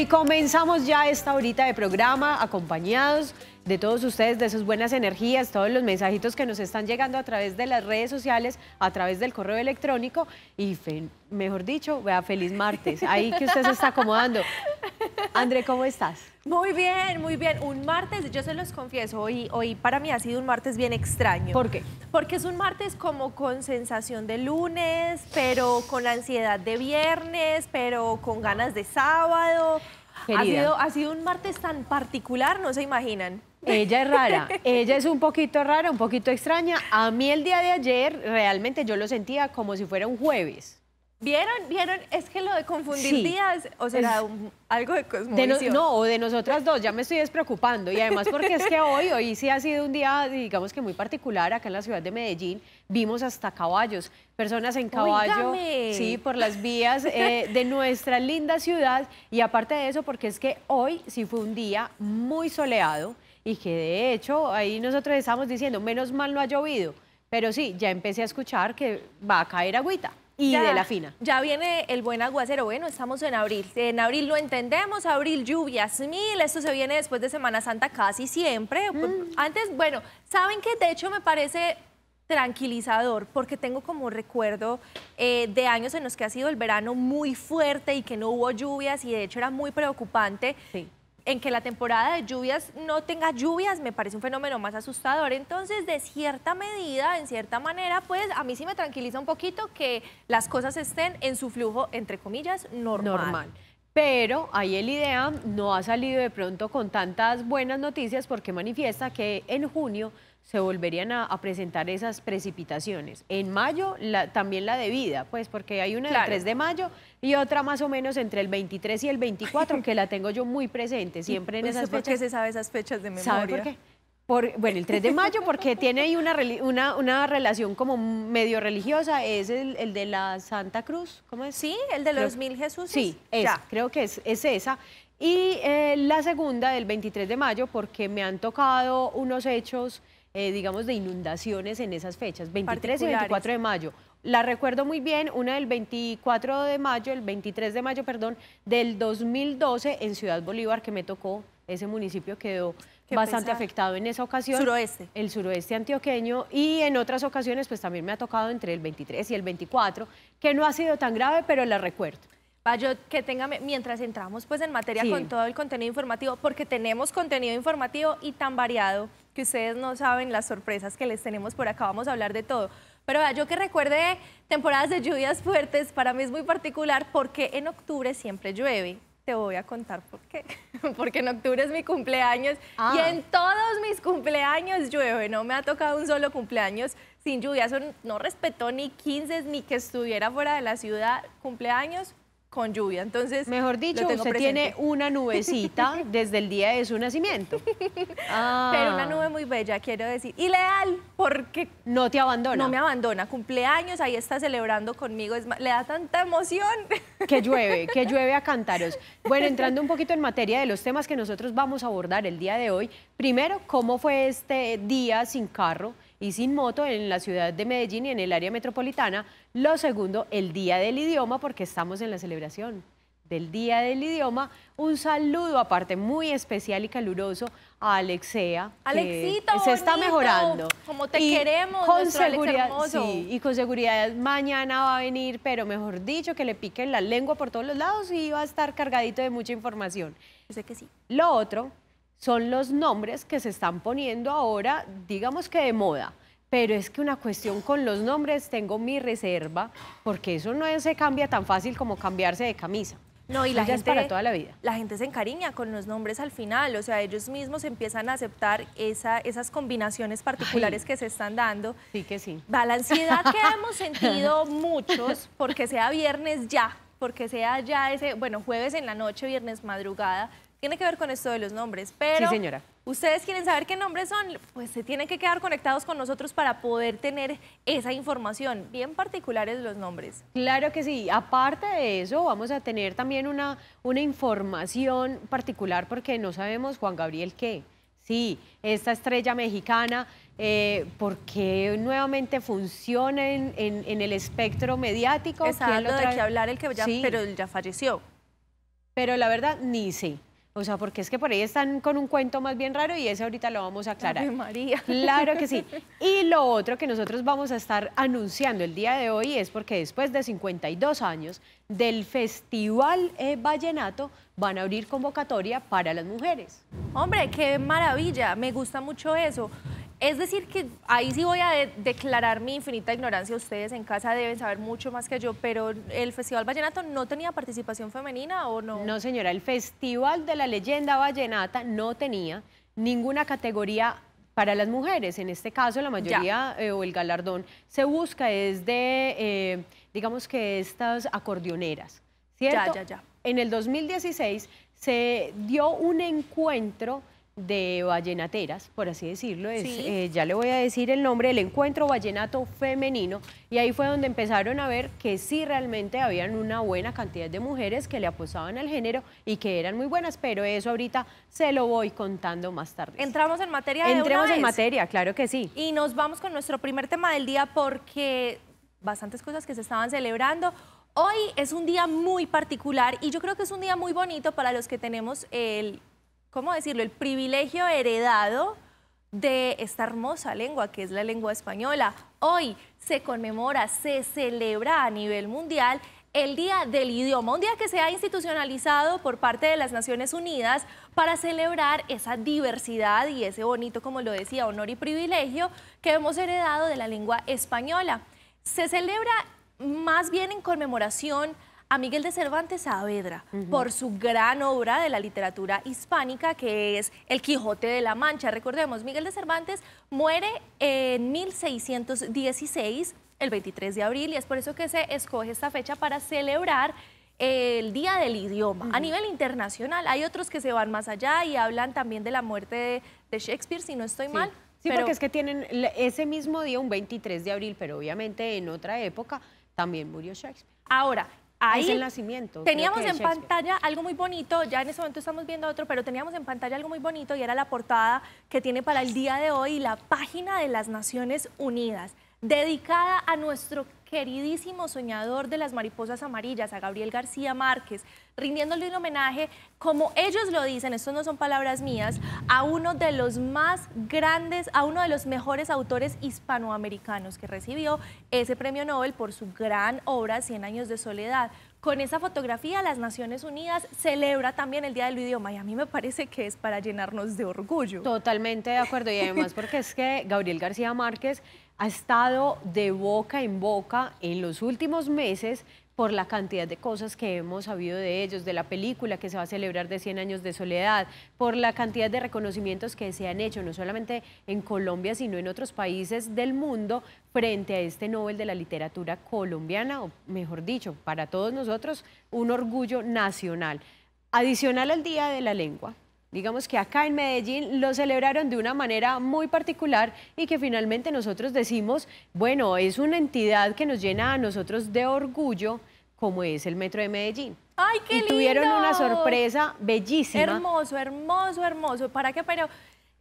y comenzamos ya esta horita de programa acompañados de todos ustedes, de sus buenas energías, todos los mensajitos que nos están llegando a través de las redes sociales, a través del correo electrónico y, mejor dicho, vea, feliz martes. Ahí que usted se está acomodando. André, ¿cómo estás? Muy bien, muy bien. Un martes, yo se los confieso, hoy, hoy para mí ha sido un martes bien extraño. ¿Por qué? Porque es un martes como con sensación de lunes, pero con ansiedad de viernes, pero con ganas de sábado. Ha sido, ha sido un martes tan particular, no se imaginan. Ella es rara, ella es un poquito rara, un poquito extraña. A mí el día de ayer realmente yo lo sentía como si fuera un jueves. ¿Vieron? ¿Vieron? Es que lo de confundir días, o sea, algo de cosmovisión. no, o de nosotras dos, ya me estoy despreocupando. Y además porque es que hoy, hoy sí ha sido un día, digamos que muy particular acá en la ciudad de Medellín. Vimos hasta caballos, personas en caballo, sí, por las vías eh, de nuestra linda ciudad. Y aparte de eso, porque es que hoy sí fue un día muy soleado y que de hecho ahí nosotros estamos diciendo, menos mal no ha llovido, pero sí, ya empecé a escuchar que va a caer agüita. Y de la fina. Ya viene el buen aguacero. Bueno, estamos en abril. En abril lo entendemos, abril lluvias mil. Esto se viene después de Semana Santa casi siempre. Mm. Pues, antes, bueno, saben que de hecho me parece tranquilizador, porque tengo como recuerdo eh, de años en los que ha sido el verano muy fuerte y que no hubo lluvias y de hecho era muy preocupante. Sí en que la temporada de lluvias no tenga lluvias me parece un fenómeno más asustador. Entonces, de cierta medida, en cierta manera, pues a mí sí me tranquiliza un poquito que las cosas estén en su flujo, entre comillas, normal. Pero ahí el IDEA no ha salido de pronto con tantas buenas noticias porque manifiesta que en junio se volverían a, presentar esas precipitaciones. En mayo la, también la debida, pues porque hay una el del 3 de mayo y otra más o menos entre el 23 y el 24, que la tengo yo muy presente siempre en esas fechas. se sabe esas fechas de memoria? por qué? bueno, el 3 de mayo porque tiene ahí una, una, relación como medio religiosa, es el, de la Santa Cruz, ¿cómo es? Sí, el de los mil Jesús. Sí, creo que es, es esa. Y eh, la segunda del 23 de mayo porque me han tocado unos hechos eh, digamos, de inundaciones en esas fechas, 23 y 24 de mayo. La recuerdo muy bien, una del 24 de mayo, el 23 de mayo, perdón, del 2012 en Ciudad Bolívar, que me tocó, ese municipio quedó bastante afectado en esa ocasión. Suroeste. El suroeste antioqueño y en otras ocasiones pues también me ha tocado entre el 23 y el 24, que no ha sido tan grave, pero la recuerdo. yo que tenga, mientras entramos pues en materia con todo el contenido informativo, porque tenemos contenido informativo y tan variado que ustedes no saben las sorpresas que les tenemos por acá, vamos a hablar de todo. Pero yo que recuerde temporadas de lluvias fuertes, para mí es muy particular porque en octubre siempre llueve. Te voy a contar por qué. Porque en octubre es mi cumpleaños y ah. en todos mis cumpleaños llueve. No me ha tocado un solo cumpleaños sin lluvia. son no respetó ni 15 ni que estuviera fuera de la ciudad. Cumpleaños, con lluvia. Entonces, mejor dicho, usted tiene una nubecita desde el día de su nacimiento. Pero una ah. nube muy bella, quiero decir. Y leal, porque no te abandona. No me abandona. Cumpleaños, ahí está celebrando conmigo, le da tanta emoción. Que llueve, que llueve a Cantaros. Bueno, entrando un poquito en materia de los temas que nosotros vamos a abordar el día de hoy. Primero, ¿cómo fue este día sin carro? y sin moto en la ciudad de Medellín y en el área metropolitana. Lo segundo, el Día del Idioma, porque estamos en la celebración del Día del Idioma. Un saludo aparte muy especial y caluroso a Alexea. que se está mejorando. Como te y queremos, con seguridad, Alex y con seguridad mañana va a venir, pero mejor dicho, que le piquen la lengua por todos los lados y va a estar cargadito de mucha información. sé que sí. Lo otro son los nombres que se están poniendo ahora, digamos que de moda. Pero es que una cuestión con los nombres tengo mi reserva, porque eso no se cambia tan fácil como cambiarse de camisa. No, y la gente, para toda la vida. La gente se encariña con los nombres al final, o sea, ellos mismos empiezan a aceptar esas combinaciones particulares que se están dando. Sí que sí. La ansiedad que hemos sentido muchos, porque sea viernes ya, porque sea ya ese, bueno, jueves en la noche, viernes madrugada, tiene que ver con esto de los nombres, pero... Sí, señora. Ustedes quieren saber qué nombres son, pues se tienen que quedar conectados con nosotros para poder tener esa información, bien particulares los nombres. Claro que sí, aparte de eso vamos a tener también una, una información particular porque no sabemos Juan Gabriel qué. Sí, esta estrella mexicana, eh, ¿por qué nuevamente funciona en, el espectro mediático? Está de qué hablar el que ya, pero ya falleció. Pero la verdad, ni sé. O sea, porque es que por ahí están con un cuento más bien raro y ese ahorita lo vamos a aclarar. Ay, María. Claro que sí. Y lo otro que nosotros vamos a estar anunciando el día de hoy es porque después de 52 años del Festival e Vallenato van a abrir convocatoria para las mujeres. Hombre, qué maravilla, me gusta mucho eso. Es decir, que ahí sí voy a declarar mi infinita ignorancia. Ustedes en casa deben saber mucho más que yo, pero ¿el Festival Vallenato no tenía participación femenina o no? No, señora, el Festival de la Leyenda Vallenata no tenía ninguna categoría para las mujeres. En este caso, la mayoría eh, o el galardón se busca es de, eh, digamos que estas acordeoneras, ¿cierto? Ya, ya, ya. En el 2016 se dio un encuentro de vallenateras, por así decirlo, eh, ya le voy a decir el nombre, el encuentro vallenato femenino, y ahí fue donde empezaron a ver que sí realmente habían una buena cantidad de mujeres que le apostaban al género y que eran muy buenas, pero eso ahorita se lo voy contando más tarde. Entramos en materia. De Entremos en materia, claro que sí. Y nos vamos con nuestro primer tema del día porque bastantes cosas que se estaban celebrando. Hoy es un día muy particular y yo creo que es un día muy bonito para los que tenemos el ¿cómo decirlo?, el privilegio heredado de esta hermosa lengua que es la lengua española. Hoy se conmemora, se celebra a nivel mundial el Día del Idioma, un día que se ha institucionalizado por parte de las Naciones Unidas para celebrar esa diversidad y ese bonito, como lo decía, honor y privilegio que hemos heredado de la lengua española. Se celebra más bien en conmemoración a Miguel de Cervantes Saavedra por su gran obra de la literatura hispánica que es El Quijote de la Mancha. Recordemos, Miguel de Cervantes muere en 1616, el 23 de abril, y es por eso que se escoge esta fecha para celebrar el Día del Idioma. A nivel internacional hay otros que se van más allá y hablan también de la muerte de, Shakespeare, si no estoy mal. Sí, porque es que tienen ese mismo día, un 23 de abril, pero obviamente en otra época también murió Shakespeare. Ahora, Ahí es el nacimiento. Teníamos en pantalla algo muy bonito, ya en ese momento estamos viendo otro, pero teníamos en pantalla algo muy bonito y era la portada que tiene para el día de hoy la página de las Naciones Unidas dedicada a nuestro queridísimo soñador de las mariposas amarillas, a Gabriel García Márquez, rindiéndole un homenaje, como ellos lo dicen, esto no son palabras mías, a uno de los más grandes, a uno de los mejores autores hispanoamericanos que recibió ese premio Nobel por su gran obra, Cien años de soledad. Con esa fotografía, las Naciones Unidas celebra también el Día del Idioma y a mí me parece que es para llenarnos de orgullo. Totalmente de acuerdo y además porque es que Gabriel García Márquez ha estado de boca en boca en los últimos meses por la cantidad de cosas que hemos sabido de ellos, de la película que se va a celebrar de 100 años de soledad, por la cantidad de reconocimientos que se han hecho, no solamente en Colombia, sino en otros países del mundo, frente a este Nobel de la Literatura colombiana, o mejor dicho, para todos nosotros, un orgullo nacional. Adicional al Día de la Lengua, Digamos que acá en Medellín lo celebraron de una manera muy particular y que finalmente nosotros decimos, bueno, es una entidad que nos llena a nosotros de orgullo como es el Metro de Medellín. ¡Ay, qué lindo! Y tuvieron una sorpresa bellísima. Hermoso, hermoso, hermoso. ¿Para qué? Pero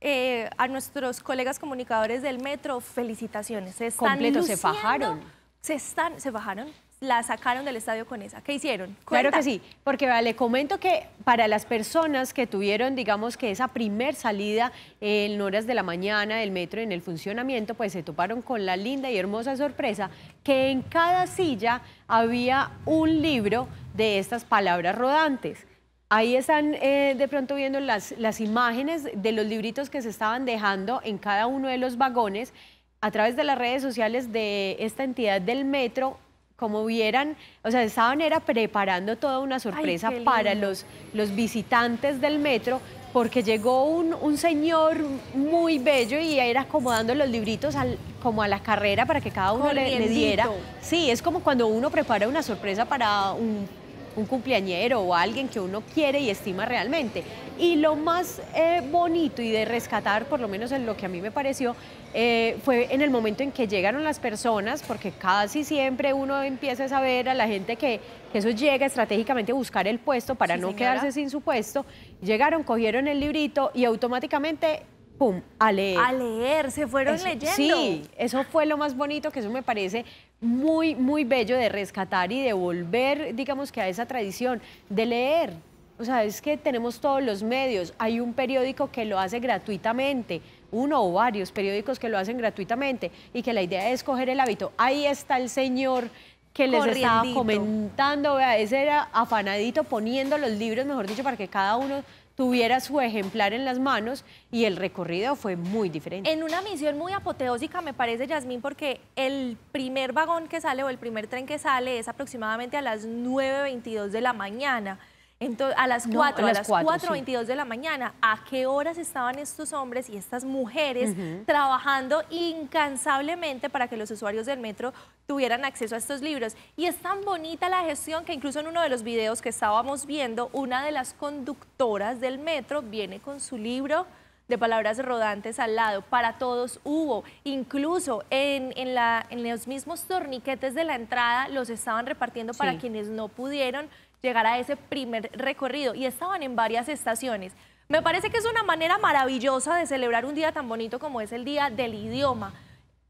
eh, a nuestros colegas comunicadores del Metro, felicitaciones. Se están Completo, se bajaron. Se, están, se bajaron, la sacaron del estadio con esa. ¿Qué hicieron? Claro que sí, porque le comento que para las personas que tuvieron, digamos que esa primer salida en horas de la mañana del metro en el funcionamiento, pues se toparon con la linda y hermosa sorpresa que en cada silla había un libro de estas palabras rodantes. Ahí están eh, de pronto viendo las, las imágenes de los libritos que se estaban dejando en cada uno de los vagones. A través de las redes sociales de esta entidad del metro como vieran, o sea, estaban era preparando toda una sorpresa para los, los visitantes del metro, porque llegó un, un, señor muy bello y era acomodando los libritos al, como a la carrera para que cada uno le, le, diera. Sí, es como cuando uno prepara una sorpresa para un un cumpleañero o alguien que uno quiere y estima realmente. Y lo más eh, bonito y de rescatar, por lo menos en lo que a mí me pareció, eh, fue en el momento en que llegaron las personas, porque casi siempre uno empieza a saber a la gente que, eso llega estratégicamente a buscar el puesto para no quedarse sin su puesto. Llegaron, cogieron el librito y automáticamente pum, a leer. A leer, se fueron leyendo. Sí, eso fue lo más bonito, que eso me parece muy, muy bello de rescatar y de volver, digamos que a esa tradición de leer. O sea, es que tenemos todos los medios. Hay un periódico que lo hace gratuitamente, uno o varios periódicos que lo hacen gratuitamente y que la idea es coger el hábito. Ahí está el señor que les estaba comentando, ese era afanadito poniendo los libros, mejor dicho, para que cada uno tuviera su ejemplar en las manos y el recorrido fue muy diferente. En una misión muy apoteósica me parece, Yasmín, porque el primer vagón que sale o el primer tren que sale es aproximadamente a las 9.22 de la mañana. Entonces, a las 4, a, las 4.22 de la mañana, ¿a qué horas estaban estos hombres y estas mujeres trabajando incansablemente para que los usuarios del metro tuvieran acceso a estos libros? Y es tan bonita la gestión que incluso en uno de los videos que estábamos viendo, una de las conductoras del metro viene con su libro de palabras rodantes al lado. Para todos hubo, incluso en, en, la, en los mismos torniquetes de la entrada los estaban repartiendo para quienes no pudieron llegar a ese primer recorrido y estaban en varias estaciones. Me parece que es una manera maravillosa de celebrar un día tan bonito como es el Día del Idioma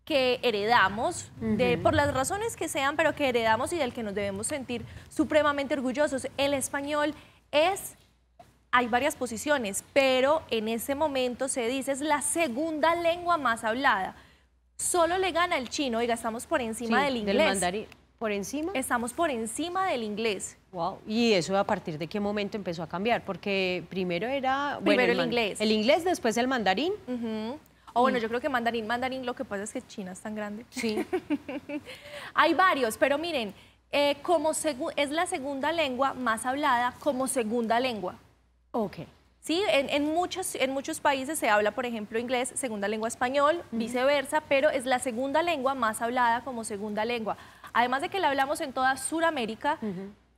que heredamos, de, por las razones que sean, pero que heredamos y del que nos debemos sentir supremamente orgullosos. El español es, hay varias posiciones, pero en ese momento se dice es la segunda lengua más hablada. Solo le gana el chino, oiga, estamos por encima del inglés. Del mandarín. ¿Por encima? Estamos por encima del inglés. Wow. ¿Y eso a partir de qué momento empezó a cambiar? Porque primero era... primero el, inglés. El inglés, después el mandarín. O bueno, yo creo que mandarín, mandarín, lo que pasa es que China es tan grande. Sí. Hay varios, pero miren, eh, como es la segunda lengua más hablada como segunda lengua. Ok. Sí, en, muchos, en muchos países se habla, por ejemplo, inglés, segunda lengua español, viceversa, pero es la segunda lengua más hablada como segunda lengua. Además de que la hablamos en toda Sudamérica,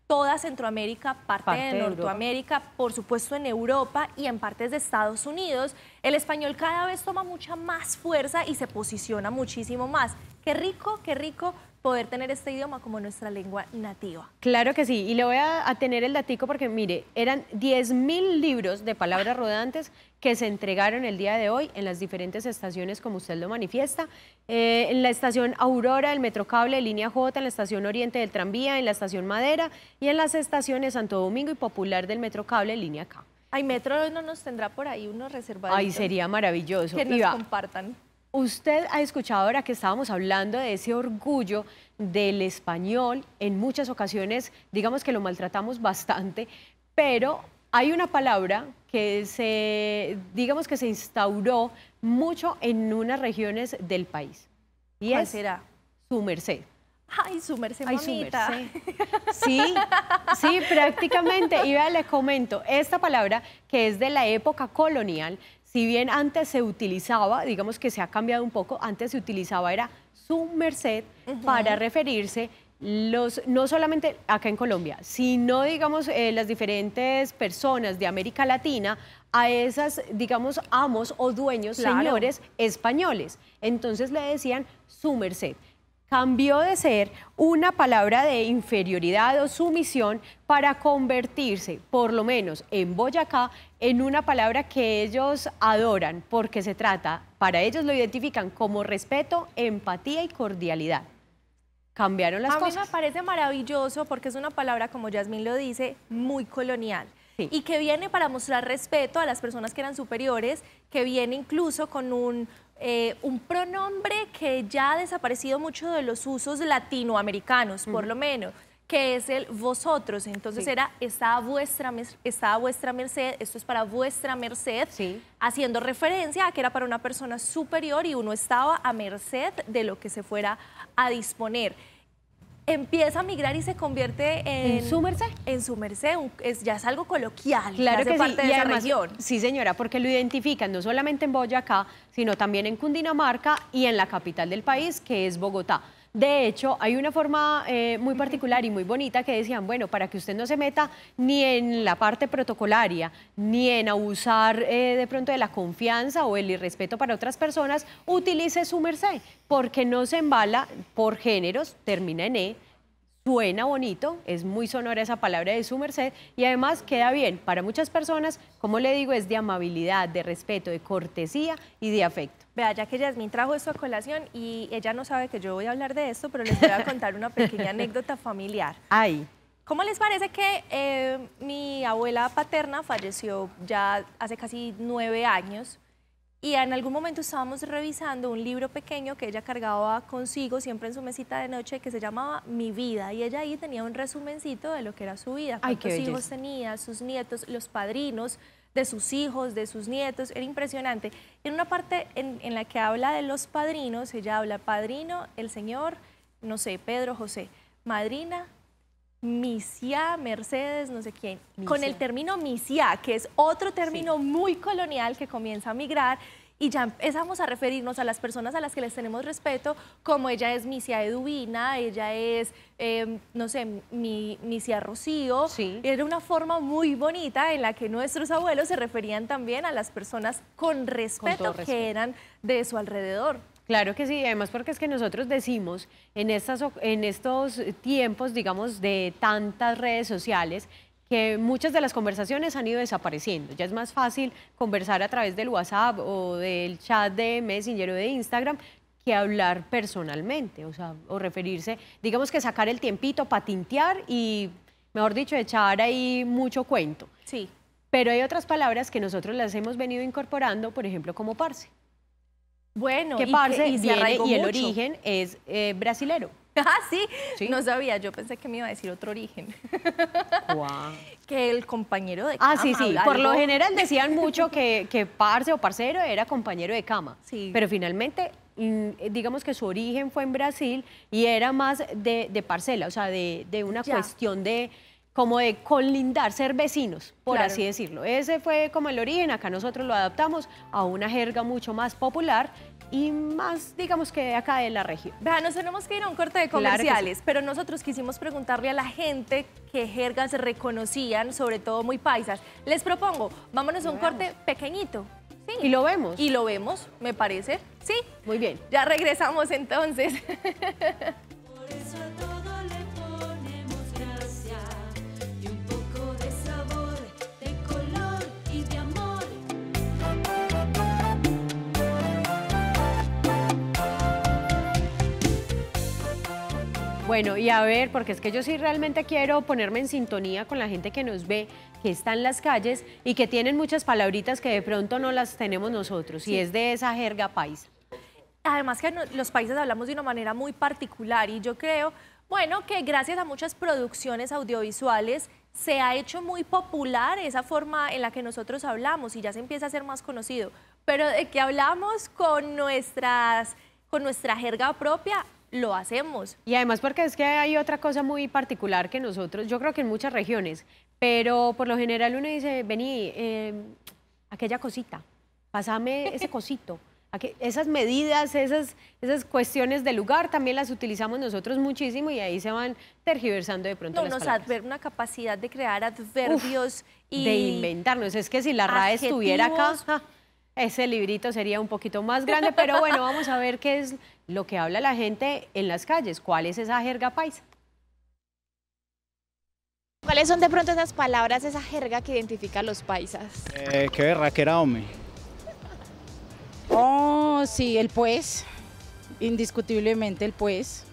toda Centroamérica, parte de Norteamérica, por supuesto en Europa y en partes de Estados Unidos, el español cada vez toma mucha más fuerza y se posiciona muchísimo más. Qué rico, qué rico poder tener este idioma como nuestra lengua nativa. Claro que sí, y le voy a, tener el datico porque mire, eran 10.000 libros de palabras rodantes que se entregaron el día de hoy en las diferentes estaciones, como usted lo manifiesta, eh, en la estación Aurora, el Metrocable, Línea J, en la estación Oriente del Tranvía, en la estación Madera y en las estaciones Santo Domingo y Popular del Metrocable, Línea K. Ay, Metro no nos tendrá por ahí unos reservados. Ay, sería maravilloso. Que nos compartan. Usted ha escuchado ahora que estábamos hablando de ese orgullo del español. En muchas ocasiones, digamos que lo maltratamos bastante, pero hay una palabra que se, digamos que se instauró mucho en unas regiones del país. Y ¿Cuál será? Su merced. Ay, su merced, Ay, Sí, sí, prácticamente. Y vea, le comento, esta palabra que es de la época colonial si bien antes se utilizaba, digamos que se ha cambiado un poco, antes se utilizaba era su merced para referirse los, no solamente acá en Colombia, sino digamos eh, las diferentes personas de América Latina a esas, digamos, amos o dueños, señores españoles. Entonces le decían su merced cambió de ser una palabra de inferioridad o sumisión para convertirse, por lo menos en Boyacá, en una palabra que ellos adoran, porque se trata, para ellos lo identifican como respeto, empatía y cordialidad. Cambiaron las cosas. A mí me parece maravilloso porque es una palabra, como Yasmín lo dice, muy colonial. y que viene para mostrar respeto a las personas que eran superiores, que viene incluso con un eh, un pronombre que ya ha desaparecido mucho de los usos latinoamericanos, por lo menos que es el vosotros. Entonces era, está a, vuestra, está vuestra merced, esto es para vuestra merced, haciendo referencia a que era para una persona superior y uno estaba a merced de lo que se fuera a disponer empieza a migrar y se convierte en... ¿En su merced? En su merced, ya es algo coloquial, claro que, hace parte de y esa región. Sí, señora, porque lo identifican no solamente en Boyacá, sino también en Cundinamarca y en la capital del país, que es Bogotá. De hecho, hay una forma eh, muy particular y muy bonita que decían, bueno, para que usted no se meta ni en la parte protocolaria, ni en abusar eh, de pronto de la confianza o el irrespeto para otras personas, utilice su merced, porque no se embala por géneros, termina en E, suena bonito, es muy sonora esa palabra de su merced y además queda bien para muchas personas, como le digo, es de amabilidad, de respeto, de cortesía y de afecto. Vea, ya que Jasmine trajo esto a colación y ella no sabe que yo voy a hablar de esto, pero les voy a contar una pequeña anécdota familiar. Ay. ¿Cómo les parece que eh, mi abuela paterna falleció ya hace casi nueve años? Y en algún momento estábamos revisando un libro pequeño que ella cargaba consigo siempre en su mesita de noche que se llamaba Mi vida. Y ella ahí tenía un resumencito de lo que era su vida, cuántos Ay, hijos tenía, sus nietos, los padrinos, de sus hijos, de sus nietos, era impresionante. En una parte en, la que habla de los padrinos, ella habla padrino, el señor, no sé, Pedro, José, madrina, misia, Mercedes, no sé quién, con el término misia, que es otro término muy colonial que comienza a migrar, y ya empezamos a referirnos a las personas a las que les tenemos respeto, como ella es Misia Edubina, ella es, em, no sé, mi, Misia Rocío. Sí. Era una forma muy bonita en la que nuestros abuelos se referían también a las personas con respeto, que eran de su alrededor. Claro que sí, además porque es que nosotros decimos en, estas, en estos tiempos, digamos, de tantas redes sociales, que muchas de las conversaciones han ido desapareciendo. Ya es más fácil conversar a través del WhatsApp o del chat de Messenger o de Instagram que hablar personalmente, o sea, o referirse, digamos que sacar el tiempito para tintear y, mejor dicho, echar ahí mucho cuento. Sí. Pero hay otras palabras que nosotros las hemos venido incorporando, por ejemplo, como parce. Bueno, que parse y, y, y el origen es eh, brasilero. ah, sí, no sabía, yo pensé que me iba a decir otro origen. que el compañero de cama. Ah, sí, sí, por lo general decían mucho que, parce o parcero era compañero de cama. Sí. Pero finalmente mm, digamos que su origen fue en Brasil y era más de, parcela, o sea, de, una cuestión de como de colindar, ser vecinos, por así decirlo. Ese fue como el origen, acá nosotros lo adaptamos a una jerga mucho más popular y más, digamos que acá de la región. Vea, nos tenemos que ir a un corte de comerciales, pero nosotros quisimos preguntarle a la gente qué jergas reconocían, sobre todo muy paisas. Les propongo, vámonos a un corte pequeñito. Sí. Y lo vemos. Y lo vemos, me parece. Sí. Muy bien. Ya regresamos entonces. Bueno, y a ver, porque es que yo sí realmente quiero ponerme en sintonía con la gente que nos ve, que está en las calles y que tienen muchas palabritas que de pronto no las tenemos nosotros, y es de esa jerga país Además que los países hablamos de una manera muy particular y yo creo, bueno, que gracias a muchas producciones audiovisuales se ha hecho muy popular esa forma en la que nosotros hablamos y ya se empieza a ser más conocido. Pero de que hablamos con, nuestras, con nuestra jerga propia, lo hacemos. Y además porque es que hay otra cosa muy particular que nosotros, yo creo que en muchas regiones, pero por lo general uno dice, vení, em, aquella cosita, pasame ese cosito. esas medidas, esas, esas cuestiones de lugar también las utilizamos nosotros muchísimo y ahí se van tergiversando de pronto. No, las nos adver una capacidad de crear adverbios y... De inventarnos, es que si la RAE estuviera acá... Ese librito sería un poquito más grande, pero bueno, vamos a ver qué es lo que habla la gente en las calles. ¿Cuál es esa jerga paisa? ¿Cuáles son de pronto esas palabras, esa jerga que identifica a los paisas? Eh, qué era hombre. Oh, sí, el pues. Indiscutiblemente el pues.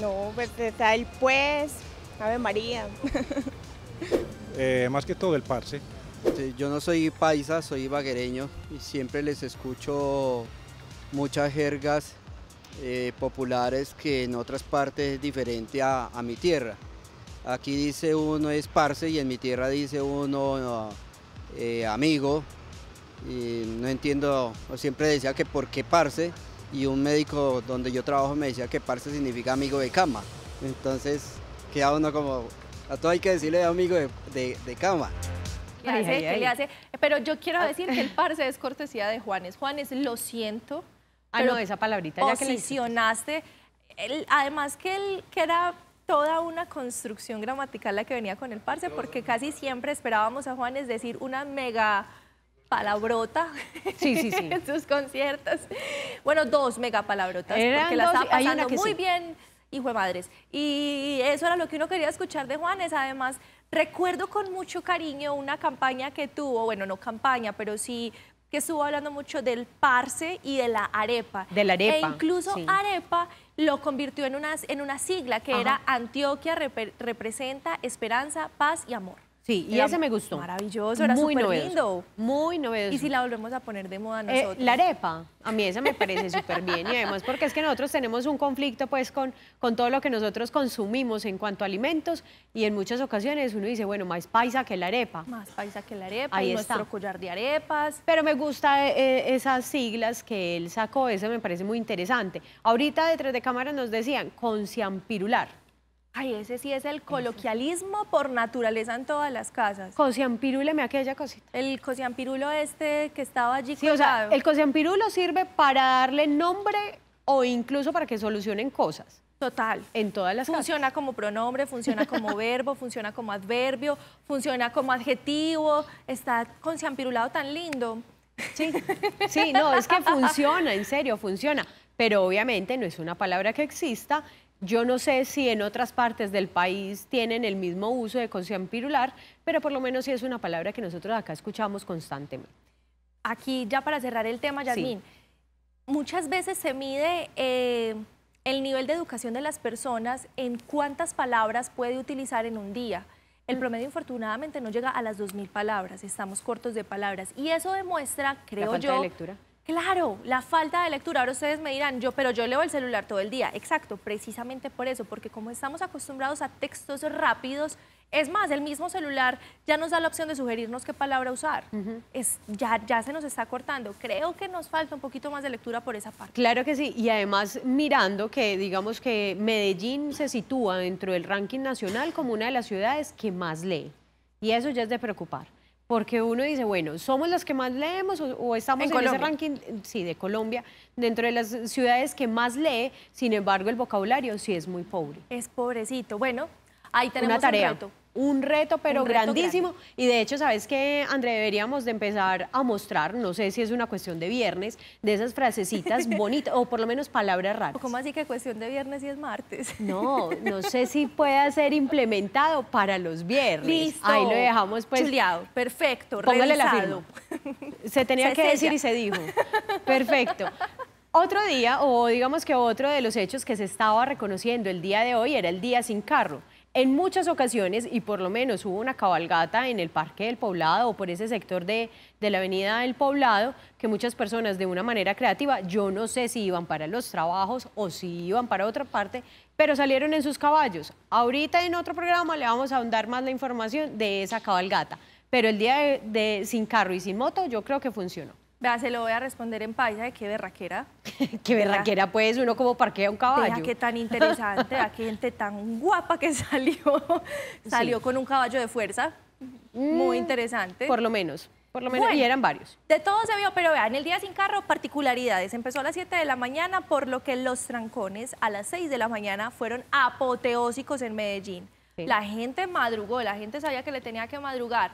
No, pues, está el pues, Ave María. Eh, más que todo el parce. yo no soy paisa, soy baguereño y siempre les escucho muchas jergas eh, populares que en otras partes es diferente a, mi tierra. Aquí dice uno es parse y en mi tierra dice uno eh, amigo. Y no entiendo, siempre decía que por qué parce y un médico donde yo trabajo me decía que parce significa amigo de cama. Entonces queda uno como, a todo hay que decirle amigo de, cama. Pero yo quiero ah. decir que el parce es cortesía de Juanes. Juanes, lo siento, Ah, no, esa palabrita ya que además que, era toda una construcción gramatical la que venía con el parse porque casi siempre esperábamos a Juanes decir una mega palabrota en sus conciertos. Bueno, dos mega palabrotas, porque la estaba pasando muy bien, hijo de madres. Y eso era lo que uno quería escuchar de Juanes. Además, recuerdo con mucho cariño una campaña que tuvo, bueno, no campaña, pero sí que estuvo hablando mucho del parse y de la arepa. De la arepa. E incluso arepa lo convirtió en una, en una sigla que era Antioquia representa esperanza, paz y amor. Sí, y ese me gustó. Maravilloso, era muy lindo. Muy novedoso. Y si la volvemos a poner de moda eh, nosotros. la arepa, a mí esa me parece súper bien y además porque es que nosotros tenemos un conflicto pues con, con todo lo que nosotros consumimos en cuanto a alimentos y en muchas ocasiones uno dice, bueno, más paisa que la arepa. Más paisa que la arepa, Ahí está. nuestro collar de arepas. Pero me gusta eh, eh, esas siglas que él sacó, eso me parece muy interesante. Ahorita detrás de cámara nos decían conciampirular Ay, ese sí es el coloquialismo por naturaleza en todas las casas. Cociampirulo, me aquella cosita. El cociampirulo este que estaba allí Sí, o el cociampirulo sirve para darle nombre o incluso para que solucionen cosas. Total. En todas las Funciona como pronombre, funciona como verbo, funciona como adverbio, funciona como adjetivo. Está conciampirulado tan lindo. Sí, sí, no, es que funciona, en serio, funciona. Pero obviamente no es una palabra que exista yo no sé si en otras partes del país tienen el mismo uso de pirular, pero por lo menos sí es una palabra que nosotros acá escuchamos constantemente. Aquí ya para cerrar el tema, Yasmín, muchas veces se mide eh, el nivel de educación de las personas en cuántas palabras puede utilizar en un día. El promedio, infortunadamente, no llega a las 2.000 palabras, estamos cortos de palabras. Y eso demuestra, creo La falta yo... De lectura Claro, la falta de lectura. Ahora ustedes me dirán, yo, pero yo leo el celular todo el día. Exacto, precisamente por eso, porque como estamos acostumbrados a textos rápidos, es más, el mismo celular ya nos da la opción de sugerirnos qué palabra usar. es, ya, ya se nos está cortando. Creo que nos falta un poquito más de lectura por esa parte. Claro que sí. Y además mirando que digamos que Medellín se sitúa dentro del ranking nacional como una de las ciudades que más lee. Y eso ya es de preocupar. Porque uno dice, bueno, ¿somos los que más leemos o, estamos en, ese ranking, sí, de Colombia, dentro de las ciudades que más lee? Sin embargo, el vocabulario sí es muy pobre. Es pobrecito. Bueno, ahí tenemos Una tarea. Un reto un reto, pero grandísimo. Y de hecho, ¿sabes qué, André? Deberíamos de empezar a mostrar, no sé si es una cuestión de viernes, de esas frasecitas bonitas, o por lo menos palabras raras. ¿Cómo así que cuestión de viernes y es martes? No, no sé si pueda ser implementado para los viernes. Listo. Ahí lo dejamos pues. Chuleado, perfecto, Póngale la firma. Se tenía que decir y se dijo. Perfecto. Otro día, o digamos que otro de los hechos que se estaba reconociendo el día de hoy era el día sin carro. En muchas ocasiones, y por lo menos hubo una cabalgata en el Parque del Poblado o por ese sector de, la Avenida del Poblado, que muchas personas de una manera creativa, yo no sé si iban para los trabajos o si iban para otra parte, pero salieron en sus caballos. Ahorita en otro programa le vamos a ahondar más la información de esa cabalgata, pero el día de sin carro y sin moto yo creo que funcionó. Vea, se lo voy a responder en paisa de qué berraquera. qué berraquera, pues, uno como parquea un caballo. Vea qué tan interesante, a qué gente tan guapa que salió. salió con un caballo de fuerza. Mm, Muy interesante. Por lo menos. Por lo menos, y eran varios. De todo se vio, pero vean, el día sin carro, particularidades. Empezó a las 7 de la mañana, por lo que los trancones a las 6 de la mañana fueron apoteósicos en Medellín. La gente madrugó, la gente sabía que le tenía que madrugar.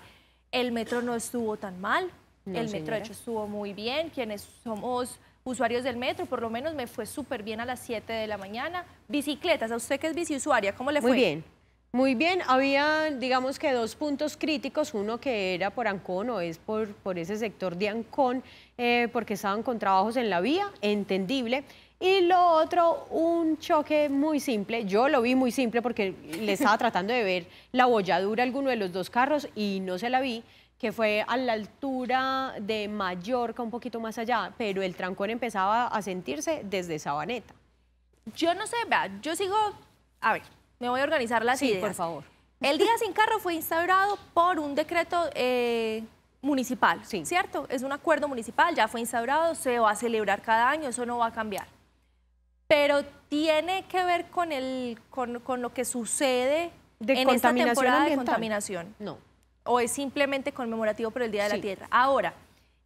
El metro no estuvo tan mal, el metro, de hecho, estuvo muy bien. Quienes somos usuarios del metro, por lo menos me fue súper bien a las 7 de la mañana. Bicicletas, a usted que es biciusuaria, ¿cómo le fue? Muy bien. Muy bien, había digamos que dos puntos críticos, uno que era por Ancón o es por, ese sector de Ancón, eh, porque estaban con trabajos en la vía, entendible, y lo otro, un choque muy simple. Yo lo vi muy simple porque le estaba tratando de ver la bolladura a alguno de los dos carros y no se la vi que fue a la altura de Mallorca, un poquito más allá, pero el trancón empezaba a sentirse desde Sabaneta. Yo no sé, vea, yo sigo, a ver, me voy a organizar las por favor. El día sin carro fue instaurado por un decreto eh, municipal, sí. ¿cierto? Es un acuerdo municipal, ya fue instaurado, se va a celebrar cada año, eso no va a cambiar. Pero tiene que ver con, el, con, lo que sucede en esta temporada de contaminación. No o es simplemente conmemorativo por el Día de la Tierra. Ahora,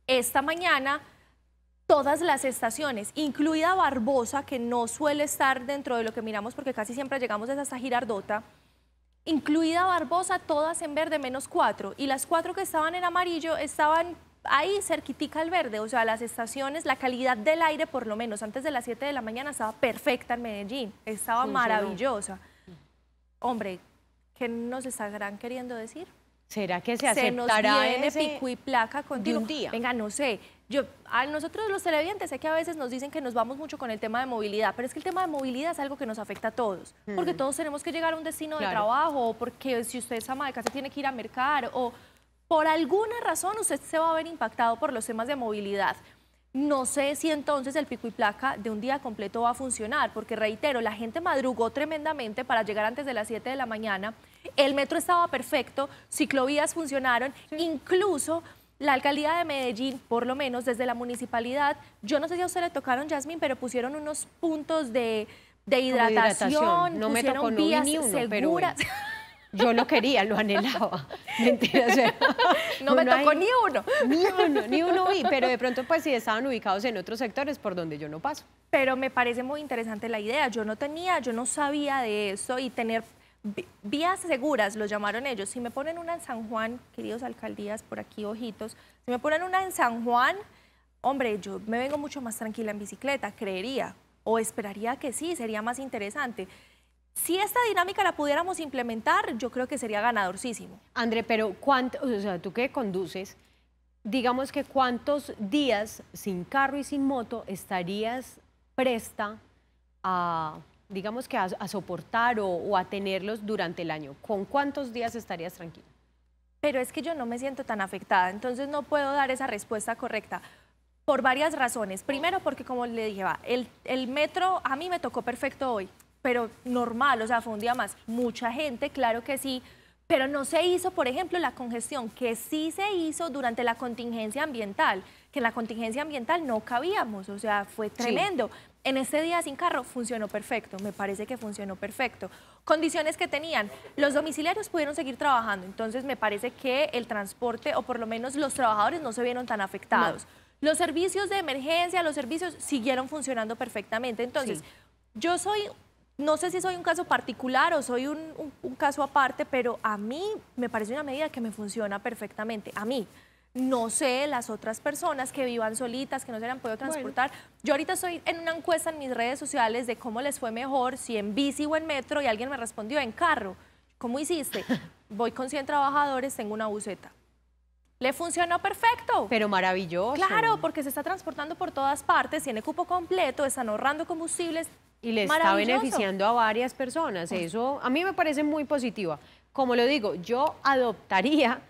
esta mañana todas las estaciones, incluida Barbosa, que no suele estar dentro de lo que miramos porque casi siempre llegamos hasta Girardota, incluida Barbosa, todas en verde menos cuatro, y las cuatro que estaban en amarillo estaban ahí cerquitica al verde, o sea, las estaciones, la calidad del aire, por lo menos antes de las 7 de la mañana, estaba perfecta en Medellín, estaba maravillosa. Hombre, ¿qué nos estarán queriendo decir? ¿Será que se aceptará se nos ese... pico y placa con De un día. Venga, no sé. Yo, a nosotros los televidentes sé que a veces nos dicen que nos vamos mucho con el tema de movilidad, pero es que el tema de movilidad es algo que nos afecta a todos, porque mm. todos tenemos que llegar a un destino de trabajo, o porque si usted es ama de casa tiene que ir a mercar, o por alguna razón usted se va a ver impactado por los temas de movilidad. No sé si entonces el pico y placa de un día completo va a funcionar, porque reitero, la gente madrugó tremendamente para llegar antes de las 7 de la mañana el metro estaba perfecto, ciclovías funcionaron, incluso la alcaldía de Medellín, por lo menos desde la municipalidad, yo no sé si a usted le tocaron, Jasmine, pero pusieron unos puntos de, hidratación, no me vías ni uno, seguras. yo lo quería, lo anhelaba. no me tocó ni uno. Ni uno, ni uno vi, pero de pronto pues sí estaban ubicados en otros sectores por donde yo no paso. Pero me parece muy interesante la idea. Yo no tenía, yo no sabía de eso y tener vías seguras, lo llamaron ellos. Si me ponen una en San Juan, queridos alcaldías, por aquí ojitos, si me ponen una en San Juan, hombre, yo me vengo mucho más tranquila en bicicleta, creería, o esperaría que sí, sería más interesante. Si esta dinámica la pudiéramos implementar, yo creo que sería ganadorcísimo. André, pero ¿cuánto, o sea, tú que conduces, digamos que cuántos días sin carro y sin moto estarías presta a digamos que a, soportar o, a tenerlos durante el año? ¿Con cuántos días estarías tranquila? Pero es que yo no me siento tan afectada, entonces no puedo dar esa respuesta correcta. Por varias razones. Primero, porque como le dije, el, el metro a mí me tocó perfecto hoy, pero normal, o sea, fue un día más. Mucha gente, claro que sí, pero no se hizo, por ejemplo, la congestión que sí se hizo durante la contingencia ambiental que la contingencia ambiental no cabíamos, o sea, fue tremendo. En este día sin carro funcionó perfecto, me parece que funcionó perfecto. Condiciones que tenían, los domiciliarios pudieron seguir trabajando, entonces me parece que el transporte o por lo menos los trabajadores no se vieron tan afectados. Los servicios de emergencia, los servicios siguieron funcionando perfectamente, entonces yo soy no sé si soy un caso particular o soy un, un, caso aparte, pero a mí me parece una medida que me funciona perfectamente. A mí, no sé, las otras personas que vivan solitas, que no se han podido transportar. Yo ahorita estoy en una encuesta en mis redes sociales de cómo les fue mejor, si en bici o en metro, y alguien me respondió en carro. ¿Cómo hiciste? Voy con 100 trabajadores, tengo una buceta. Le funcionó perfecto. Pero maravilloso. Claro, porque se está transportando por todas partes, tiene cupo completo, están ahorrando combustibles. Y le está beneficiando a varias personas. Eso a mí me parece muy positiva. Como lo digo, yo adoptaría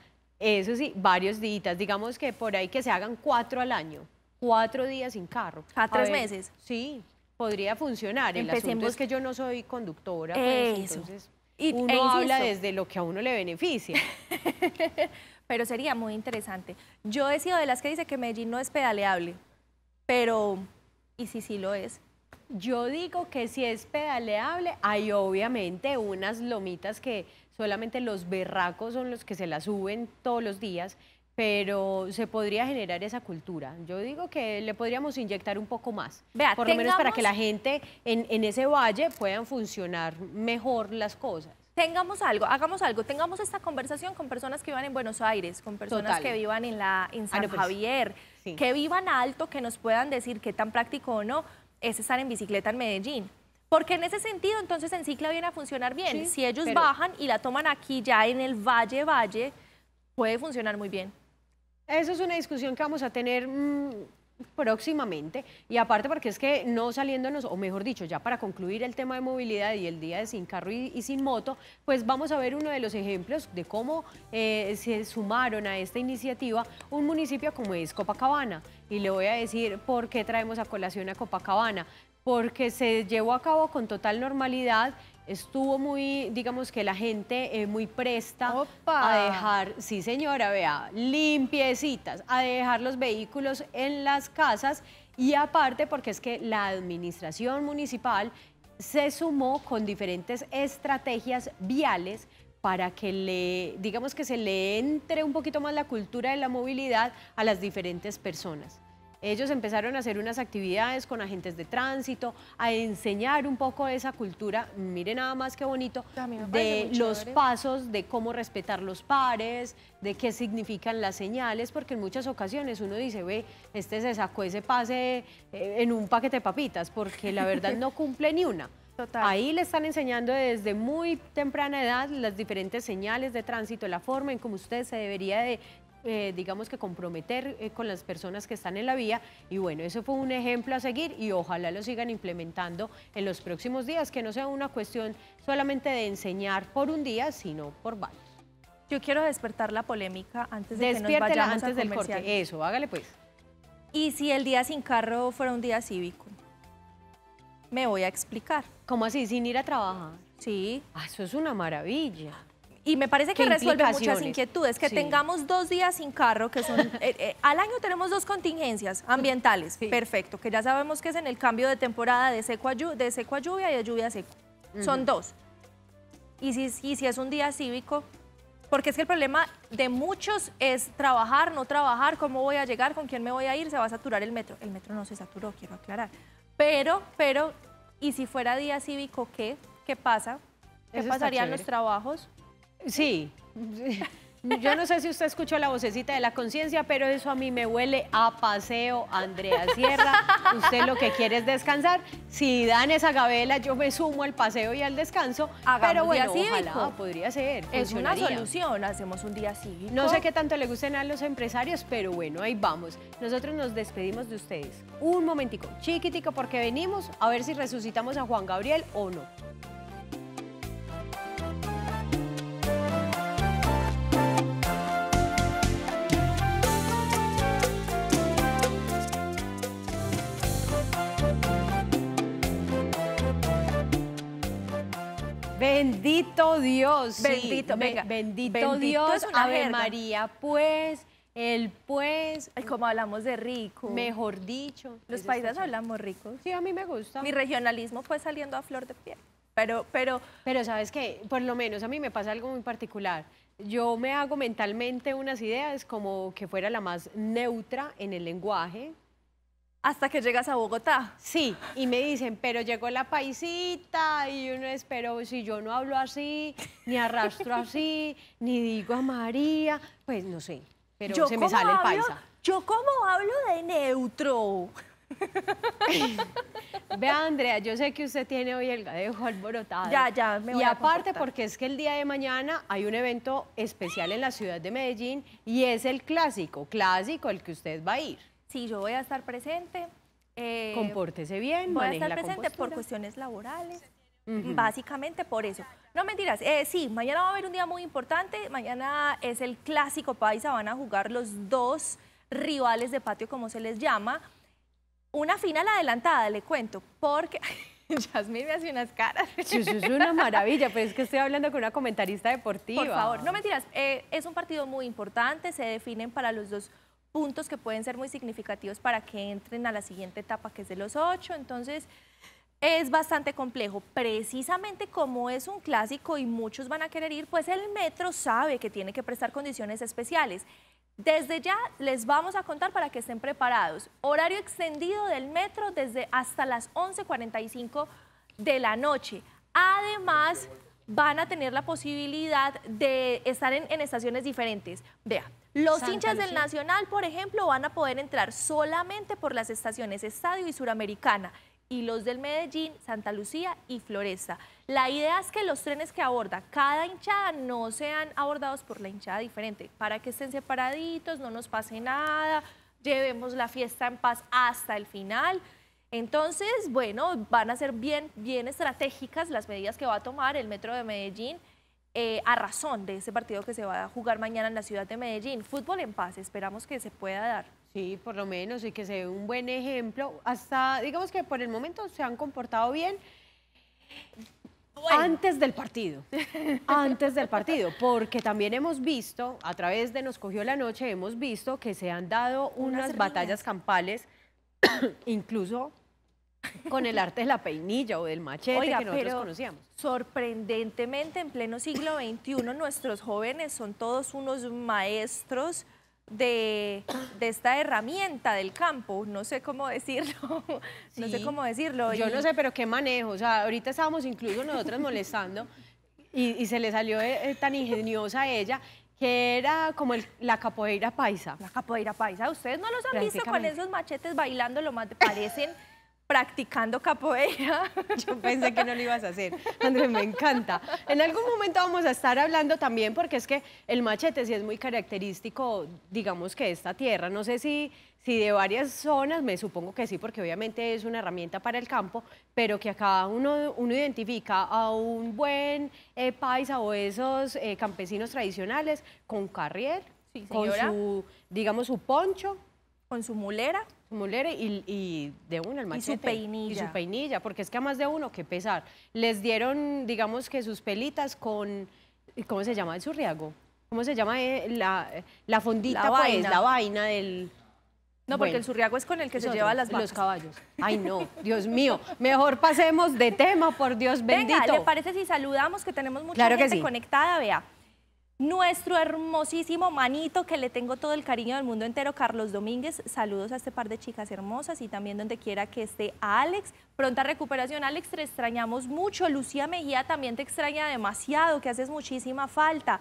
eso sí, varios días, digamos que por ahí que se hagan cuatro al año, cuatro días sin carro. ¿A, tres meses? Sí, podría funcionar. El asunto es que yo no soy conductora, pues, entonces y, uno e habla desde lo que a uno le beneficia. pero sería muy interesante. Yo he sido de las que dice que Medellín no es pedaleable, pero ¿y si sí lo es? Yo digo que si es pedaleable, hay obviamente unas lomitas que solamente los berracos son los que se la suben todos los días, pero se podría generar esa cultura. Yo digo que le podríamos inyectar un poco más, Vea, por lo menos para que la gente en, ese valle puedan funcionar mejor las cosas tengamos algo, hagamos algo, tengamos esta conversación con personas que vivan en Buenos Aires, con personas que vivan en, la, en ah, San pues, Javier, que vivan alto, que nos puedan decir qué tan práctico o no es estar en bicicleta en Medellín. Porque en ese sentido, entonces en cicla viene a funcionar bien. si ellos bajan y la toman aquí ya en el Valle Valle, puede funcionar muy bien. Esa es una discusión que vamos a tener mm, próximamente. Y aparte porque es que no saliéndonos, o mejor dicho, ya para concluir el tema de movilidad y el día de sin carro y, sin moto, pues vamos a ver uno de los ejemplos de cómo eh, se sumaron a esta iniciativa un municipio como es Copacabana. Y le voy a decir por qué traemos a colación a Copacabana porque se llevó a cabo con total normalidad estuvo muy, digamos que la gente eh, muy presta a dejar, sí señora, vea, limpiecitas, a dejar los vehículos en las casas y aparte porque es que la administración municipal se sumó con diferentes estrategias viales para que le, digamos que se le entre un poquito más la cultura de la movilidad a las diferentes personas. Ellos empezaron a hacer unas actividades con agentes de tránsito, a enseñar un poco esa cultura, mire nada más qué bonito, de los pasos, de cómo respetar los pares, de qué significan las señales, porque en muchas ocasiones uno dice, ve, este se sacó ese pase eh, en un paquete de papitas, porque la verdad no cumple ni una. Ahí le están enseñando desde muy temprana edad las diferentes señales de tránsito, la forma en cómo usted se debería de eh, digamos que comprometer eh, con las personas que están en la vía. Y bueno, eso fue un ejemplo a seguir y ojalá lo sigan implementando en los próximos días, que no sea una cuestión solamente de enseñar por un día, sino por varios. Yo quiero despertar la polémica antes de que antes del corte. Eso, hágale pues. ¿Y si el día sin carro fuera un día cívico? Me voy a explicar. ¿Cómo así? ¿Sin ir a trabajar? Sí. Ah, eso es una maravilla. Y me parece que resuelve muchas inquietudes. Que tengamos dos días sin carro, que son... Eh, eh, al año tenemos dos contingencias ambientales. Perfecto, que ya sabemos que es en el cambio de temporada de seco a, de seco lluvia y de lluvia a seco. Son dos. Y si, y si es un día cívico, porque es que el problema de muchos es trabajar, no trabajar, cómo voy a llegar, con quién me voy a ir, se va a saturar el metro. El metro no se saturó, quiero aclarar. Pero, pero, ¿y si fuera día cívico qué? ¿Qué pasa? ¿Qué pasarían los trabajos? Sí. Yo no sé si usted escuchó la vocecita de la conciencia, pero eso a mí me huele a paseo, Andrea Sierra. Usted lo que quiere es descansar. Si dan esa gabela, yo me sumo al paseo y al descanso. pero bueno, ojalá podría ser. Es una solución, hacemos un día así. No sé qué tanto le gusten a los empresarios, pero bueno, ahí vamos. Nosotros nos despedimos de ustedes. Un momentico, chiquitico, porque venimos a ver si resucitamos a Juan Gabriel o no. Bendito Dios. Bendito, Bendito, Dios, Ave María, pues, el pues. como hablamos de rico. Mejor dicho. Los países hablamos ricos. Sí, a mí me gusta. Mi regionalismo fue saliendo a flor de piel. Pero, pero... Pero sabes qué? por lo menos a mí me pasa algo muy particular. Yo me hago mentalmente unas ideas como que fuera la más neutra en el lenguaje, hasta que llegas a Bogotá. Sí, y me dicen, pero llegó la paisita y uno es, pero si yo no hablo así, ni arrastro así, ni digo a María, pues no sé, pero se me sale el paisa. Yo como hablo de neutro. Vea, Andrea, yo sé que usted tiene hoy el gadejo alborotado. Ya, ya, me voy Y aparte, porque es que el día de mañana hay un evento especial en la ciudad de Medellín y es el clásico, clásico el que usted va a ir. Sí, yo voy a estar presente. Eh, Compórtese bien, Voy a estar presente por cuestiones laborales, básicamente por eso. No mentiras, eh, sí, mañana va a haber un día muy importante. Mañana es el clásico paisa, van a jugar los dos rivales de patio, como se les llama. Una final adelantada, le cuento, porque... Jasmine me hace unas caras. Es una maravilla, pero es que estoy hablando con una comentarista deportiva. Por favor, no mentiras, eh, es un partido muy importante, se definen para los dos puntos que pueden ser muy significativos para que entren a la siguiente etapa, que es de los ocho. Entonces, es bastante complejo. Precisamente como es un clásico y muchos van a querer ir, pues el metro sabe que tiene que prestar condiciones especiales. Desde ya les vamos a contar para que estén preparados. Horario extendido del metro desde hasta las 11.45 de la noche. Además, van a tener la posibilidad de estar en, estaciones diferentes. Vea, los hinchas del Nacional, por ejemplo, van a poder entrar solamente por las estaciones Estadio y Suramericana y los del Medellín, Santa Lucía y Floresta. La idea es que los trenes que aborda cada hinchada no sean abordados por la hinchada diferente, para que estén separaditos, no nos pase nada, llevemos la fiesta en paz hasta el final. Entonces, bueno, van a ser bien, bien estratégicas las medidas que va a tomar el Metro de Medellín eh, a razón de ese partido que se va a jugar mañana en la ciudad de Medellín. Fútbol en paz, esperamos que se pueda dar. Sí, por lo menos, y que sea un buen ejemplo. Hasta, digamos que por el momento se han comportado bien. Antes del partido, antes del partido, porque también hemos visto, a través de Nos Cogió la Noche, hemos visto que se han dado unas batallas campales, incluso con el arte de la peinilla o del machete que nosotros conocíamos. Sorprendentemente, en pleno siglo XXI, nuestros jóvenes son todos unos maestros de, esta herramienta del campo, no sé cómo decirlo, no sé cómo decirlo. Yo no sé, pero qué manejo, o sea, ahorita estábamos incluso nosotras molestando y, se le salió eh, eh, tan ingeniosa a ella que era como la capoeira paisa. La capoeira paisa, ustedes no los han visto con esos machetes bailando, lo más parecen practicando capoeira. Yo pensé que no lo ibas a hacer. Andrés, me encanta. En algún momento vamos a estar hablando también, porque es que el machete sí es muy característico, digamos que esta tierra. No sé si, si de varias zonas, me supongo que sí, porque obviamente es una herramienta para el campo, pero que acá uno, uno identifica a un buen eh, paisa o esos eh, campesinos tradicionales con carriel, con digamos, su poncho. Con su mulera mulere y, de uno el machete. Y su peinilla. Y su peinilla, porque es que a más de uno, qué pesar. Les dieron, digamos que sus pelitas con, ¿cómo se llama el surriago? ¿Cómo se llama eh, la, fondita? La pues, vaina. la vaina del... No, porque el surriago es con el que se lleva las Los caballos. Ay, no, Dios mío. Mejor pasemos de tema, por Dios bendito. Venga, ¿le parece si saludamos que tenemos mucha claro gente conectada? Vea, nuestro hermosísimo manito que le tengo todo el cariño del mundo entero, Carlos Domínguez. Saludos a este par de chicas hermosas y también donde quiera que esté Alex. Pronta recuperación, Alex, te extrañamos mucho. Lucía Mejía también te extraña demasiado, que haces muchísima falta.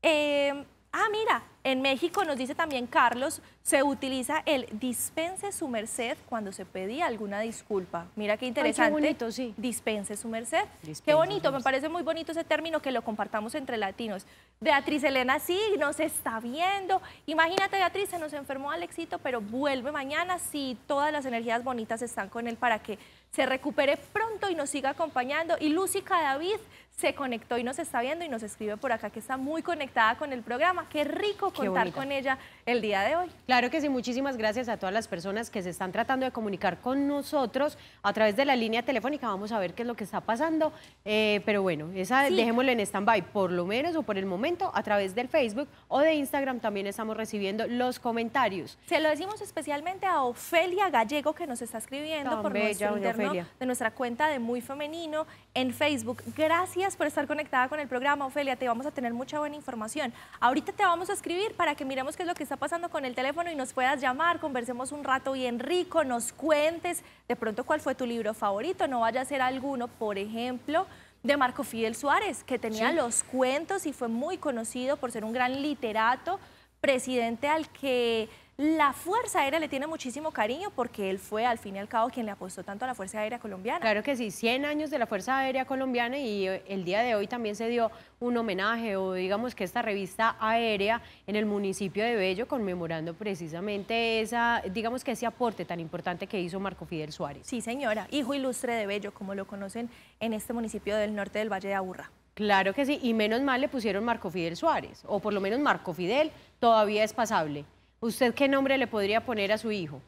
Em, ah, mira, en México nos dice también Carlos, se utiliza el dispense su merced cuando se pedía alguna disculpa. Mira qué interesante. bonito, sí. Dispense su merced. qué bonito, me parece muy bonito ese término que lo compartamos entre latinos. Beatriz Elena sí, nos está viendo. Imagínate, Beatriz, se nos enfermó éxito, pero vuelve mañana si todas las energías bonitas están con él para que se recupere pronto y nos siga acompañando. Y Lucy Cadavid se conectó y nos está viendo y nos escribe por acá que está muy conectada con el programa. Qué rico contar con ella el día de hoy. Claro que sí, muchísimas gracias a todas las personas que se están tratando de comunicar con nosotros a través de la línea telefónica. Vamos a ver qué es lo que está pasando. Eh, pero bueno, esa dejémoslo en stand-by, por lo menos o por el momento, a través del Facebook o de Instagram también estamos recibiendo los comentarios. Se lo decimos especialmente a Ofelia Gallego que nos está escribiendo por de nuestra cuenta de Muy Femenino en Facebook. Gracias por estar conectada con el programa, Ofelia. Te vamos a tener mucha buena información. Ahorita te vamos a escribir para que miremos qué es lo que está pasando con el teléfono y nos puedas llamar, conversemos un rato bien rico, nos cuentes de pronto cuál fue tu libro favorito, no vaya a ser alguno, por ejemplo, de Marco Fidel Suárez, que tenía los cuentos y fue muy conocido por ser un gran literato, presidente al que la Fuerza Aérea le tiene muchísimo cariño porque él fue al fin y al cabo quien le apostó tanto a la Fuerza Aérea Colombiana. Claro que sí, 100 años de la Fuerza Aérea Colombiana y eh, el día de hoy también se dio un homenaje o digamos que esta revista aérea en el municipio de Bello conmemorando precisamente esa, digamos que ese aporte tan importante que hizo Marco Fidel Suárez. Sí señora, hijo ilustre de Bello como lo conocen en este municipio del norte del Valle de Aburra. Claro que sí, y menos mal le pusieron Marco Fidel Suárez, o por lo menos Marco Fidel todavía es pasable. ¿usted qué nombre le podría poner a su hijo?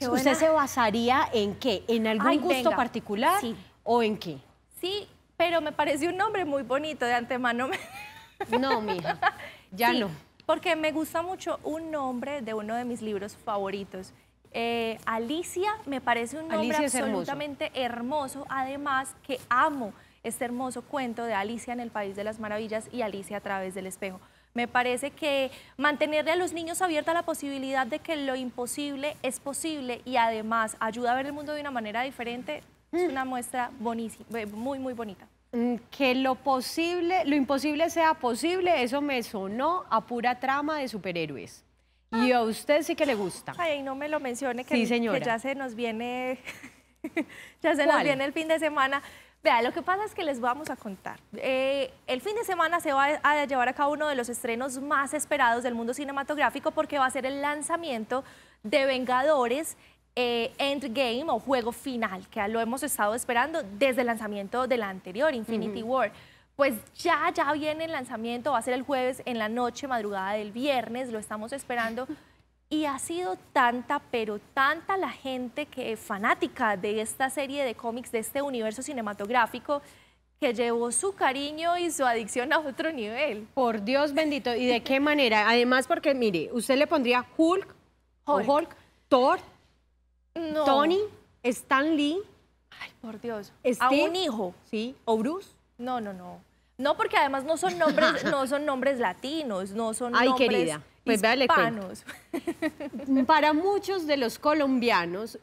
¿Usted se basaría en qué? ¿En algún gusto particular sí. o en qué? Sí, pero me parece un nombre muy bonito de antemano. No, mija, ya no. Porque me gusta mucho un nombre de uno de mis libros favoritos. Eh, Alicia me parece un nombre absolutamente hermoso, además que amo este hermoso cuento de Alicia en el País de las Maravillas y Alicia a través del espejo. Me parece que mantenerle a los niños abierta la posibilidad de que lo imposible es posible y además ayuda a ver el mundo de una manera diferente es una muestra eh, muy, muy bonita. Mm, que lo posible, lo imposible sea posible, eso me sonó a pura trama de superhéroes. Y ah. a usted sí que le gusta. Ay, no me lo mencione, que, ya se nos viene, ya se nos viene el fin de semana. Vea, lo que pasa es que les vamos a contar. Eh, el fin de semana se va a llevar a cabo uno de los estrenos más esperados del mundo cinematográfico porque va a ser el lanzamiento de Vengadores eh, Endgame o Juego Final, que lo hemos estado esperando desde el lanzamiento de la anterior, Infinity War. Pues ya, ya viene el lanzamiento, va a ser el jueves en la noche, madrugada del viernes, lo estamos esperando. Y ha sido tanta, pero tanta la gente que fanática de esta serie de cómics, de este universo cinematográfico, que llevó su cariño y su adicción a otro nivel. Por Dios bendito. ¿Y de qué manera? Además, porque mire, usted le pondría Hulk, Thor, Tony, Stan Lee. Ay, por Dios. a un hijo. Sí, o Bruce. No, no, no. No, porque además no son nombres, no son nombres latinos, no son Ay, querida pues Para muchos de los colombianos,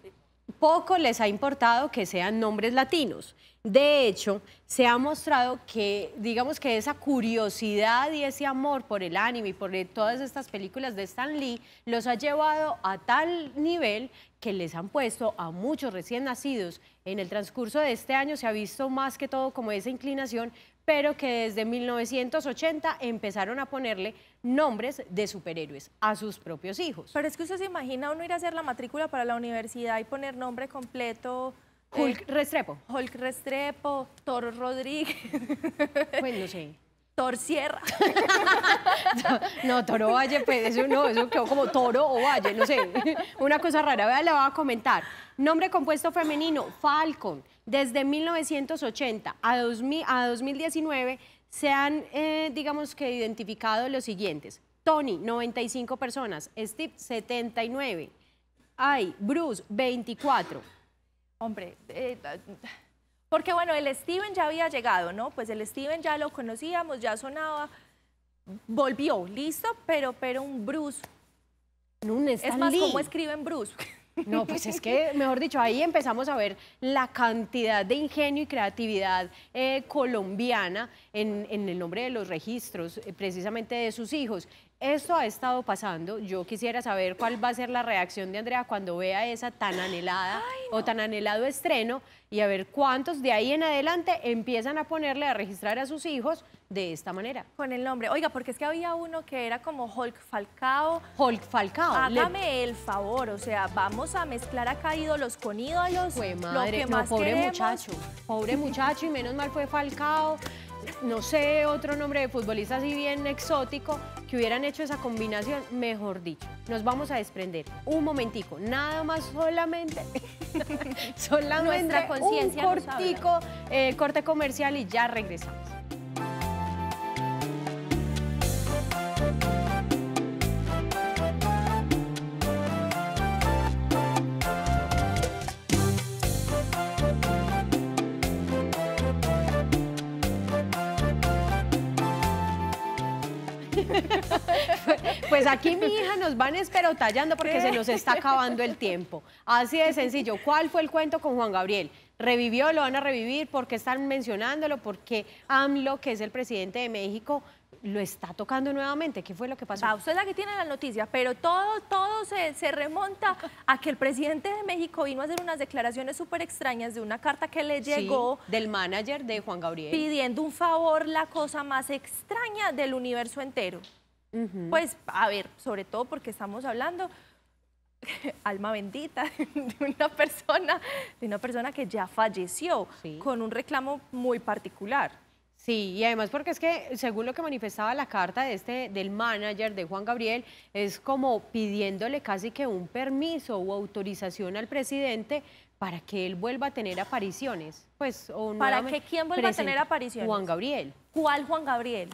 poco les ha importado que sean nombres latinos. De hecho, se ha mostrado que, digamos que esa curiosidad y ese amor por el anime y por todas estas películas de Stan Lee los ha llevado a tal nivel que les han puesto a muchos recién nacidos. En el transcurso de este año se ha visto más que todo como esa inclinación pero que desde 1980 empezaron a ponerle nombres de superhéroes a sus propios hijos. Pero es que usted se imagina uno ir a hacer la matrícula para la universidad y poner nombre completo. Eh, Hulk Restrepo. Hulk Restrepo, Toro Rodríguez. Pues no sé. Tor Sierra. no, Toro Valle, pues eso no, eso quedó como Toro o Valle, no sé. Una cosa rara, vea, la voy a comentar. Nombre compuesto femenino, Falcon desde 1980 a, 2019 se han, eh, digamos que, identificado los siguientes. Tony, 95 personas. Steve, 79. Ay, Bruce, 24. Hombre, eh, porque bueno, el Steven ya había llegado, ¿no? Pues el Steven ya lo conocíamos, ya sonaba, volvió, listo, pero, pero un Bruce. es más, ¿cómo escriben Bruce? No, pues es que, mejor dicho, ahí empezamos a ver la cantidad de ingenio y creatividad eh, colombiana en, el nombre de los registros, eh, precisamente de sus hijos. Esto ha estado pasando. Yo quisiera saber cuál va a ser la reacción de Andrea cuando vea esa tan anhelada o tan anhelado estreno y a ver cuántos de ahí en adelante empiezan a ponerle a registrar a sus hijos de esta manera. Con el nombre. Oiga, porque es que había uno que era como Hulk Falcao. Hulk Falcao. Hágame el favor, o sea, vamos a mezclar acá ídolos con ídolos. Fue madre, pobre muchacho. Pobre muchacho, y menos mal fue Falcao. No sé otro nombre de futbolista así bien exótico que hubieran hecho esa combinación, mejor dicho. Nos vamos a desprender un momentico, nada más solamente, solamente un cortico, eh, corte comercial y ya regresamos. Pues aquí mi hija nos van esperotallando porque se nos está acabando el tiempo. Así de sencillo. ¿Cuál fue el cuento con Juan Gabriel? ¿Revivió? ¿Lo van a revivir? ¿Por qué están mencionándolo? ¿Por qué AMLO, que es el presidente de México, lo está tocando nuevamente. ¿Qué fue lo que pasó? Va, usted es la que tiene la noticia, pero todo, todo se, remonta a que el presidente de México vino a hacer unas declaraciones súper extrañas de una carta que le llegó. del manager de Juan Gabriel. Pidiendo un favor, la cosa más extraña del universo entero. Pues, a ver, sobre todo porque estamos hablando alma bendita de una persona, de una persona que ya falleció con un reclamo muy particular. Sí, y además porque es que según lo que manifestaba la carta de este, del manager de Juan Gabriel, es como pidiéndole casi que un permiso o autorización al presidente para que él vuelva a tener apariciones. Pues, ¿Para que quién vuelva a tener apariciones? Juan Gabriel. ¿Cuál Juan Gabriel?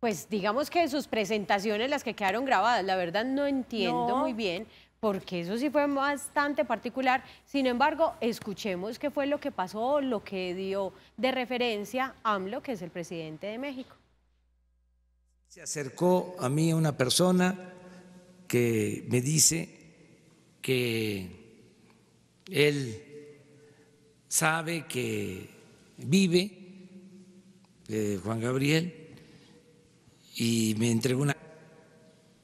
Pues digamos que sus presentaciones, las que quedaron grabadas, la verdad no entiendo muy bien, porque eso sí fue bastante particular. Sin embargo, escuchemos qué fue lo que pasó, lo que dio de referencia AMLO, que es el presidente de México. Se acercó a mí una persona que me dice que él sabe que vive eh, Juan Gabriel y me entregó una...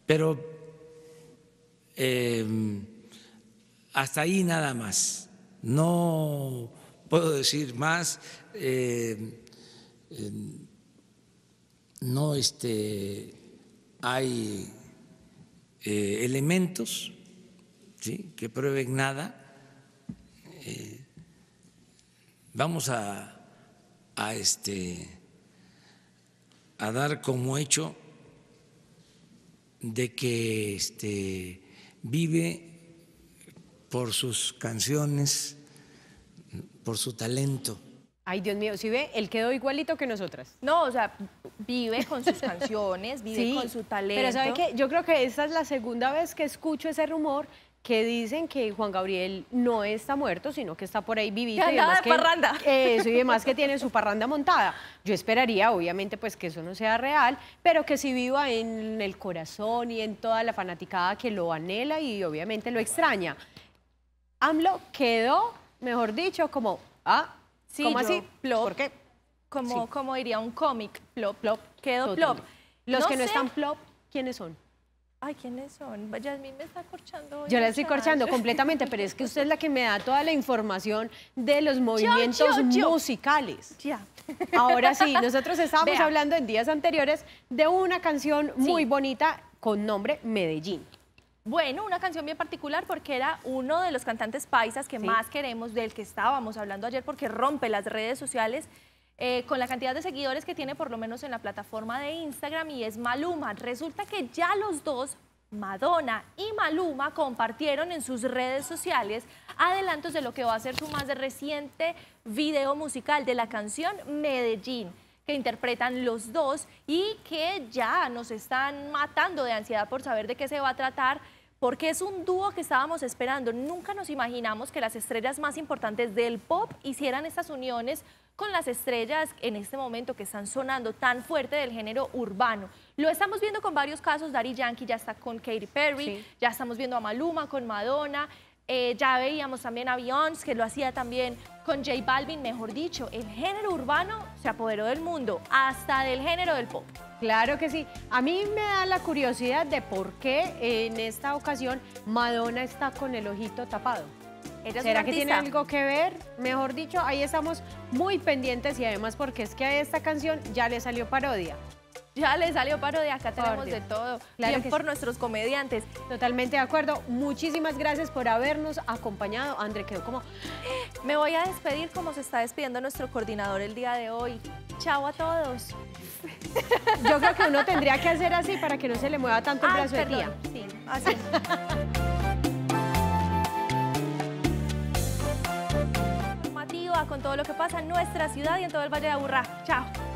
Pero em, hasta ahí nada más. No puedo decir más. Em, em, no este, hay eh, elementos que prueben nada. Eh, vamos a, a este a dar como hecho de que este, vive por sus canciones, por su talento. Ay, Dios mío, si ve, él quedó igualito que nosotras. No, o sea, vive con sus canciones, vive con su talento. Pero ¿sabe qué? Yo creo que esta es la segunda vez que escucho ese rumor que dicen que Juan Gabriel no está muerto, sino que está por ahí vivito. y demás de que, parranda. Eso, y demás que tiene su parranda montada. Yo esperaría, obviamente, pues que eso no sea real, pero que sí viva en el corazón y en toda la fanaticada que lo anhela y obviamente lo extraña. AMLO quedó, mejor dicho, como, ah, sí, ¿cómo así? Plop. ¿Por qué? Como, como diría un cómic, plop, plop, quedó plop. Los que no están plop, ¿quiénes son? ay, ¿quiénes son? Yasmín me está corchando. yo la estoy corchando completamente, pero es que usted es la que me da toda la información de los movimientos musicales. Ya. Ahora sí, nosotros estábamos hablando en días anteriores de una canción muy bonita con nombre Medellín. Bueno, una canción bien particular porque era uno de los cantantes paisas que más queremos, del que estábamos hablando ayer porque rompe las redes sociales eh, con la cantidad de seguidores que tiene por lo menos en la plataforma de Instagram y es Maluma. Resulta que ya los dos, Madonna y Maluma, compartieron en sus redes sociales adelantos de lo que va a ser su más reciente video musical de la canción Medellín que interpretan los dos y que ya nos están matando de ansiedad por saber de qué se va a tratar, porque es un dúo que estábamos esperando. Nunca nos imaginamos que las estrellas más importantes del pop hicieran estas uniones con las estrellas en este momento que están sonando tan fuerte del género urbano. Lo estamos viendo con varios casos, Dari Yankee ya está con Katy Perry, ya estamos viendo a Maluma con Madonna, eh, ya veíamos también a Beyoncé, que lo hacía también con J Balvin, mejor dicho, el género urbano se apoderó del mundo, hasta del género del pop. Claro que sí. A mí me da la curiosidad de por qué en esta ocasión Madonna está con el ojito tapado. ¿Será que tiene algo que ver? Mejor dicho, ahí estamos muy pendientes y además porque es que a esta canción ya le salió parodia. Ya le salió parodia, acá tenemos de todo. Bien por nuestros comediantes. Totalmente de acuerdo. Muchísimas gracias por habernos acompañado. André quedó como... Ah". Me voy a despedir como se está despidiendo nuestro coordinador el día de hoy. Chao a todos. Yo creo que uno tendría que hacer así para que no se le mueva tanto el ah, brazo de tía. Sí, así. con todo lo que pasa en nuestra ciudad y en todo el Valle de Aburrá. Chao.